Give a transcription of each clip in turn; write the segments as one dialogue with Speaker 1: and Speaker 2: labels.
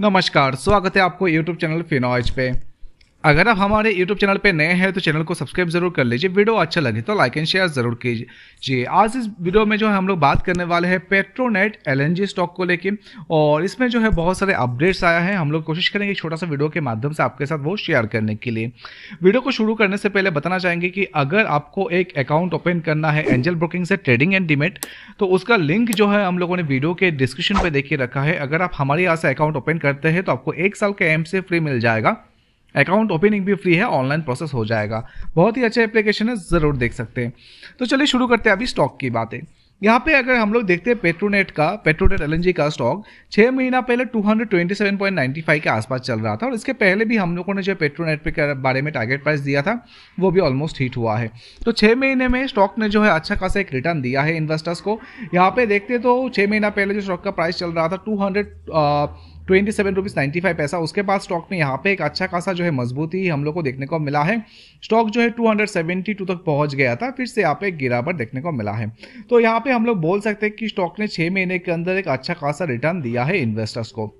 Speaker 1: नमस्कार स्वागत है आपको यूट्यूब चैनल फिनॉइज पे अगर आप हमारे YouTube चैनल पर नए हैं तो चैनल को सब्सक्राइब जरूर कर लीजिए वीडियो अच्छा लगे तो लाइक एंड शेयर जरूर कीजिए आज इस वीडियो में जो है हम लोग बात करने वाले हैं पेट्रोनेट एलएनजी स्टॉक को लेके और इसमें जो है बहुत सारे अपडेट्स आया है हम लोग कोशिश करेंगे छोटा सा वीडियो के माध्यम से आपके साथ वो शेयर करने के लिए वीडियो को शुरू करने से पहले बताना चाहेंगे कि अगर आपको एक अकाउंट ओपन करना है एंजल ब्रोकिंग से ट्रेडिंग एंड डिमेट तो उसका लिंक जो है हम लोगों ने वीडियो के डिस्क्रिप्शन पर देखे रखा है अगर आप हमारे यहाँ से अकाउंट ओपन करते हैं तो आपको एक साल का एम से फ्री मिल जाएगा अकाउंट ओपनिंग भी फ्री है ऑनलाइन प्रोसेस हो जाएगा बहुत ही अच्छा एप्लीकेशन है ज़रूर देख सकते हैं तो चलिए शुरू करते हैं अभी स्टॉक की बातें यहाँ पे अगर हम लोग देखते हैं पेट्रोनेट का पेट्रोनेट एल का स्टॉक छः महीना पहले 227.95 के आसपास चल रहा था और इसके पहले भी हम लोगों ने जो पेट्रोनेट पे बारे में टारगेट प्राइस दिया था वो भी ऑलमोस्ट हिट हुआ है तो छः महीने में स्टॉक ने जो है अच्छा खासा एक रिटर्न दिया है इन्वेस्टर्स को यहाँ पे देखते तो छः महीना पहले जो स्टॉक का प्राइस चल रहा था two twenty seven rupees ninety five पैसा उसके बाद स्टॉक में यहाँ पे एक अच्छा खासा जो है मजबूती हम लोग को देखने को मिला है स्टॉक जो है टू हंड्रेड सेवेंटी टू तक पहुँच गया था फिर से यहाँ पे गिरावट देखने को मिला है तो यहाँ पे हम लोग बोल सकते हैं कि स्टॉक ने छः महीने के अंदर एक अच्छा खासा रिटर्न दिया है इन्वेस्टर्स को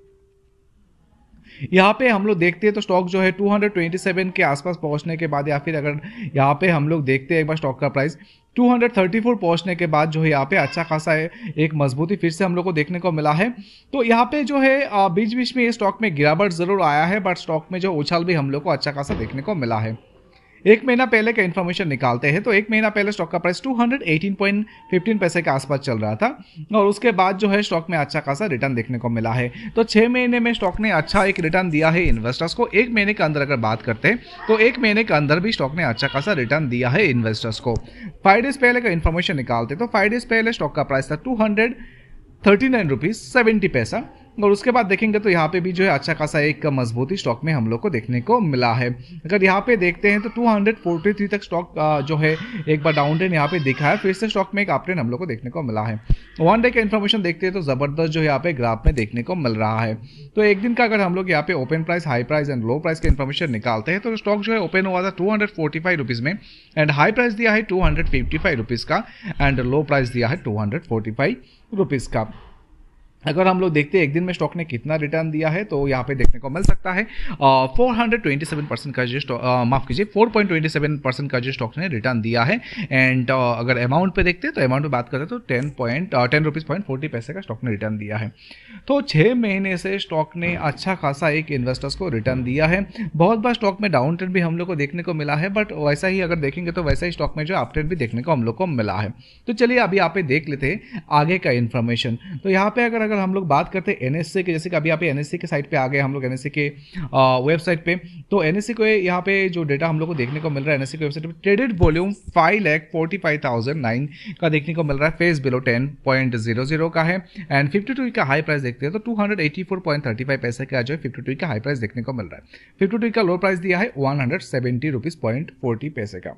Speaker 1: यहाँ पे हम लोग देखते हैं तो स्टॉक जो है 227 के आसपास पहुँचने के बाद या फिर अगर यहाँ पे हम लोग देखते हैं एक बार स्टॉक का प्राइस 234 पहुंचने के बाद जो है यहाँ पे अच्छा खासा है एक मजबूती फिर से हम लोग को देखने को मिला है तो यहाँ पे जो है बीच बीच में स्टॉक में गिरावट जरूर आया है बट स्टॉक में जो उछाल भी हम लोग को अच्छा खासा देखने को मिला है एक महीना पहले का इन्फॉर्मेशन निकालते हैं तो एक महीना पहले स्टॉक का प्राइस 218.15 पैसे के आसपास चल रहा था और उसके बाद जो है स्टॉक में अच्छा खासा रिटर्न देखने को मिला है तो छः महीने में स्टॉक ने अच्छा एक रिटर्न दिया है इन्वेस्टर्स को एक महीने के अंदर अगर बात करते हैं तो एक महीने के अंदर भी स्टॉक ने अच्छा खासा रिटर्न दिया है इन्वेस्टर्स को फाइव डेज पहले का इन्फॉर्मेशन निकालते तो फाइव डेज पहले स्टॉक का प्राइस था two hundred thirty nine rupees seventy पैसा और उसके बाद देखेंगे तो यहाँ पे भी जो है अच्छा खासा एक मजबूती स्टॉक में हम लोग को देखने को मिला है अगर यहाँ पे देखते हैं तो 243 तक स्टॉक जो है एक बार डाउन ट्रेन यहाँ पे दिखा है फिर से स्टॉक में एक आप हम लोग को देखने को मिला है वन डे का इन्फॉर्मेशन देखते हैं तो ज़बरदस्त जो यहाँ पे ग्राफ में देखने को मिल रहा है तो एक दिन का अगर हम लोग यहाँ पे open price high price and low price का इन्फॉर्मेशन निकालते हैं तो स्टॉक जो है ओपन हुआ था टू हंड्रेड में एंड हाई प्राइस दिया है टू हंड्रेड का एंड लो प्राइस दिया है टू हंड्रेड का अगर हम लोग देखते हैं एक दिन में स्टॉक ने कितना रिटर्न दिया है तो यहाँ पे देखने को मिल सकता है four hundred twenty seven percent का जो माफ कीजिए four point twenty seven percent का जो स्टॉक ने रिटर्न दिया है एंड uh, अगर अमाउंट पे देखते हैं तो अमाउंट पे बात करते हैं तो ten point ten rupees point forty पैसे का स्टॉक ने रिटर्न दिया है तो छः महीने से स्टॉक ने अच्छा खासा एक इन्वेस्टर्स को रिटर्न दिया है बहुत बार स्टॉक में डाउन ट्रेंड भी हम लोग को देखने को मिला है बट वैसा ही अगर देखेंगे तो वैसा ही स्टॉक में जो अप ट्रेंड भी देखने को हम लोग को मिला है तो चलिए अभी आप देख लेते हैं आगे का इन्फॉर्मेशन तो यहाँ पे अगर अगर हम लोग बात करते हैं एन के जैसे कि अभी आप एन के साइट पे आ गए हम लोग एन के वेबसाइट पे तो एन को यहाँ पे जो डेटा हम लोग को देखने को मिल रहा है एन की वेबसाइट पे traded volume five lakh forty five thousand nine का देखने को मिल रहा है face value ten point zero zero का है एंड फिफ्टी टू का हाई प्राइस देखते हैं तो two hundred eighty four point thirty five पैसे का जो है फिफ्टी टू e का हाई प्राइस देखने को मिल रहा है फिफ्टी टू e का लो प्राइस दिया है one hundred seventy rupees point forty पैसे का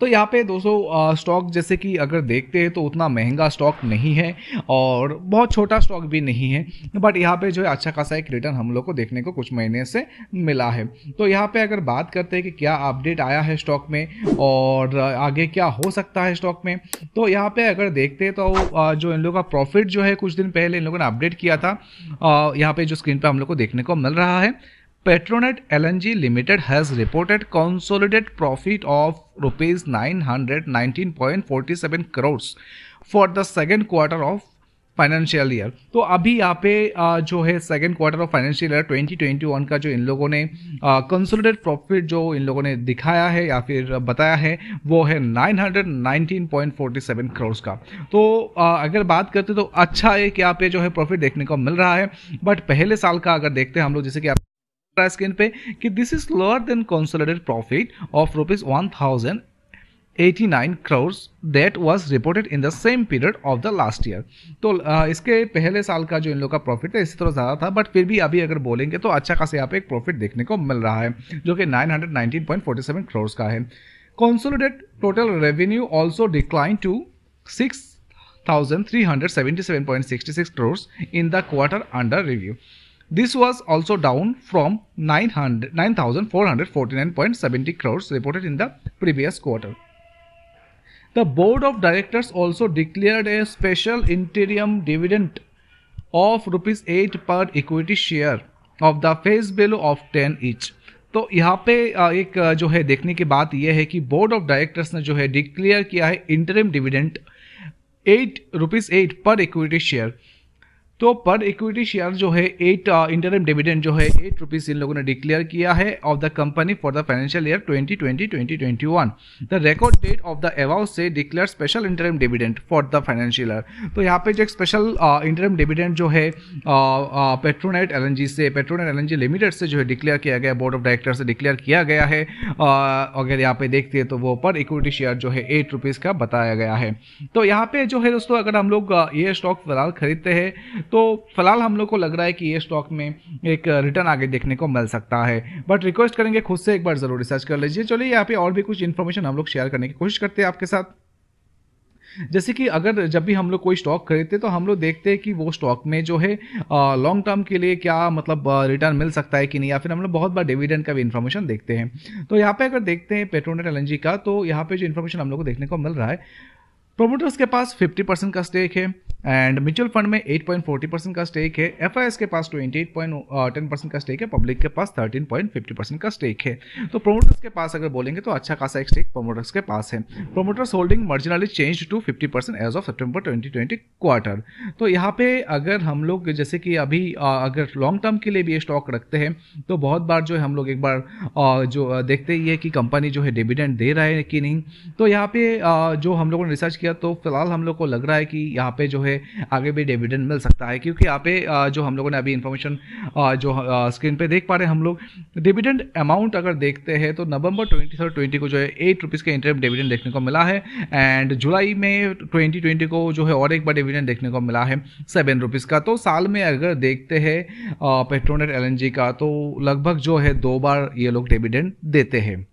Speaker 1: तो यहाँ पे दोस्तों स्टॉक जैसे कि अगर देखते हैं तो उतना महंगा स्टॉक नहीं है और बहुत छोटा स्टॉक भी नहीं है बट यहाँ पे जो है अच्छा खासा एक रिटर्न हम लोग को देखने को कुछ महीने से मिला है तो यहाँ पे अगर बात करते हैं कि क्या अपडेट आया है स्टॉक में और आगे क्या हो सकता है स्टॉक में तो यहाँ पे अगर देखते हैं तो जो इन लोगों का प्रॉफिट जो है कुछ दिन पहले इन लोगों ने अपडेट किया था यहाँ पे जो स्क्रीन पर हम लोग को देखने को मिल रहा है Petronet LNG Limited has reported consolidated profit of rupees 919.47 crores for the second quarter of financial year तो अभी यहाँ पे जो है second quarter of financial year 2021 का जो इन लोगों ने कंसोलिडेट प्रॉफिट जो इन लोगों ने दिखाया है या फिर बताया है वो है 919.47 करोड़ का तो आ, अगर बात करते तो अच्छा है कि यहाँ पे जो है प्रॉफिट देखने को मिल रहा है बट पहले साल का अगर देखते हैं हम लोग जैसे कि आप रहा है स्क्रीन पे कि this is lower than consolidated profit of rupees one thousand nine crores that was reported in the same period of the last year तो इसके पहले साल का जो इन लोग का प्रॉफिट था इसी तरह ज़्यादा था बट फिर भी अभी अगर बोलेंगे तो अच्छा खासा यहाँ पे एक प्रॉफिट देखने को मिल रहा है जो कि सेवन क्रोर्स का है consolidated total revenue also decline to six six crores in the quarter under review This was also down from 9,449.70 crores reported in the previous quarter. The board of directors also declared a special interim dividend of rupees 8 per equity share of the face value of 10 each. तो यहाँ पे एक जो है देखने की बात यह है कि बोर्ड ऑफ डायरेक्टर्स ने जो है डिक्लेयर किया है interim dividend at rupees eight per equity share तो पर इक्विटी शेयर जो है एट इंटरम डिविडेंड जो है एट रुपीज इन लोगों ने डिक्लेयर किया है of the company for the financial year 2020 2021 the record date of the अवाउ से declare special interim dividend for the financial year तो यहाँ पे जो एक स्पेशल इंटरम डिविडेंड जो है पेट्रोनेट uh, एल uh, से पेट्रोनेट एल लिमिटेड से जो है डिक्लेयर किया गया बोर्ड ऑफ डायरेक्टर से डिक्लेयर किया गया है uh, अगर यहाँ पे देखते हैं तो वो पर इक्विटी शेयर जो है एट रुपीज़ का बताया गया है तो यहाँ पे जो है दोस्तों अगर हम लोग ये स्टॉक फिलहाल खरीदते हैं तो फिलहाल हम लोग को लग रहा है कि ये स्टॉक में एक रिटर्न आगे देखने को मिल सकता है बट रिक्वेस्ट करेंगे खुद से एक बार ज़रूर रिसर्च कर लीजिए चलिए यहाँ पे और भी कुछ इन्फॉर्मेशन हम लोग शेयर करने की कोशिश करते हैं आपके साथ जैसे कि अगर जब भी हम लोग कोई स्टॉक खरीदते तो हम लोग देखते हैं कि वो स्टॉक में जो है लॉन्ग टर्म के लिए क्या मतलब रिटर्न मिल सकता है कि नहीं या फिर हम लोग बहुत बार डिविडेंड का भी इन्फॉर्मेशन देखते हैं तो यहाँ पे अगर देखते हैं पेट्रोनेट एल का तो यहाँ पे जो इन्फॉर्मेशन हम लोग को देखने को मिल रहा है प्रोमोटर्स के पास 50 परसेंट का स्टेक है एंड म्यूचुअल फंड में 8.40 परसेंट का स्टेक है एफ के पास ट्वेंटी एट टेन परसेंट का स्टेक है पब्लिक के पास 13.50 परसेंट का स्टेक है तो प्रोमोटर्स के पास अगर बोलेंगे तो अच्छा खासा एक स्टेक प्रोमोटर्स के पास है promoters holding marginally change to 50 percent as of September twenty quarter तो यहाँ पे अगर हम लोग जैसे कि अभी uh, अगर लॉन्ग टर्म के लिए भी ये स्टॉक रखते हैं तो बहुत बार जो है हम लोग एक बार uh, जो uh, देखते ही है कि कंपनी जो है डिविडेंड दे रहा है कि नहीं तो यहाँ पे जो हम लोगों ने रिसर्च किया तो फिलहाल हम लोग को लग रहा है कि यहाँ पे जो है आगे भी डिविडेंड मिल सकता है क्योंकि यहाँ पे जो हम लोगों ने अभी इन्फॉर्मेशन जो स्क्रीन पे देख पा रहे हैं हम लोग डिविडेंड अमाउंट अगर देखते हैं तो नवंबर ट्वेंटी थर्ड ट्वेंटी को जो है एट रुपीज़ के इंटरम डिविडेंड देखने को मिला है एंड जुलाई में ट्वेंटी ट्वेंटी को जो है और एक बार डिविडेंड देखने को मिला है सेवन रुपीज़ का तो साल में अगर देखते हैं पेट्रोनेट एल का तो लगभग जो है दो बार ये लोग डिविडेंड देते हैं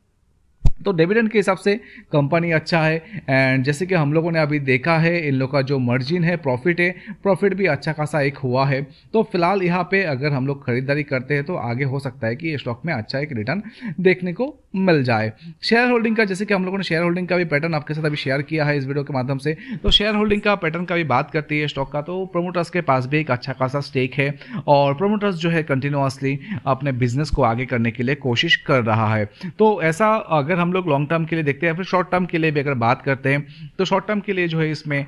Speaker 1: तो डिविडेंड के हिसाब से कंपनी अच्छा है एंड जैसे कि हम लोगों ने अभी देखा है इन लोग का जो मार्जिन है प्रॉफिट है प्रॉफिट भी अच्छा खासा एक हुआ है तो फिलहाल यहाँ पे अगर हम लोग खरीदारी करते हैं तो आगे हो सकता है कि स्टॉक में अच्छा एक रिटर्न देखने को मिल जाए शेयर होल्डिंग का जैसे कि हम लोगों ने शेयर होल्डिंग का भी पैटर्न आपके साथ अभी शेयर किया है इस वीडियो के माध्यम से तो शेयर होल्डिंग का पैटर्न का भी बात करती है स्टॉक का तो प्रोमोटर्स के पास भी एक अच्छा खासा स्टेक है और प्रोमोटर्स जो है कंटिन्यूसली अपने बिजनेस को आगे करने के लिए कोशिश कर रहा है तो ऐसा अगर हम लोग लॉन्ग टर्म के लिए देखते हैं फिर शॉर्ट टर्म के लिए भी अगर बात करते हैं तो शॉर्ट टर्म के लिए जो है इसमें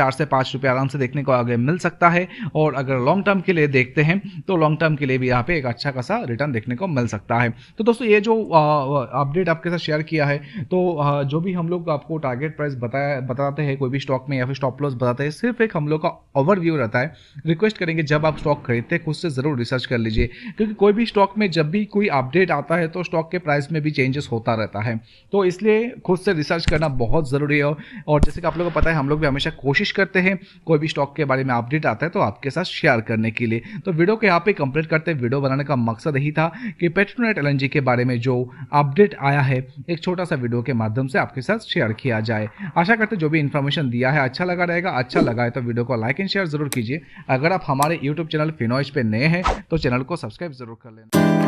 Speaker 1: चार से पाँच रुपये आराम से देखने को आगे मिल सकता है और अगर लॉन्ग टर्म के लिए देखते हैं तो लॉन्ग टर्म के लिए भी यहाँ पे एक अच्छा खासा रिटर्न देखने को मिल सकता है तो दोस्तों ये जो अपडेट आपके साथ शेयर किया है तो जो भी हम लोग आपको टारगेट प्राइस बताया बताते हैं कोई भी स्टॉक में या फिर स्टॉप लॉस बताते हैं सिर्फ एक हम लोग का ओवरव्यू रहता है रिक्वेस्ट करेंगे जब आप स्टॉक खरीदते हैं खुद से ज़रूर रिसर्च कर लीजिए क्योंकि कोई भी स्टॉक में जब भी कोई अपडेट आता है तो स्टॉक के प्राइस में भी चेंजेस होता रहता है तो इसलिए खुद से रिसर्च करना बहुत ज़रूरी है और जैसे कि आप लोगों को पता है हम लोग भी हमेशा कोशिश करते हैं कोई भी स्टॉक के बारे में अपडेट आता है तो आपके साथ शेयर करने के लिए तो वीडियो को यहाँ पे कंप्लीट करते हैं वीडियो बनाने का मकसद यही था कि पेट्रोनेट एल के बारे में जो अपडेट आया है एक छोटा सा वीडियो के माध्यम से आपके साथ शेयर किया जाए आशा करते जो भी इन्फॉर्मेशन दिया है अच्छा लगा रहेगा अच्छा लगा है तो वीडियो को लाइक एंड शेयर जरूर कीजिए अगर आप हमारे यूट्यूब चैनल फिनोइज पे नए हैं तो चैनल को सब्सक्राइब जरूर कर लेना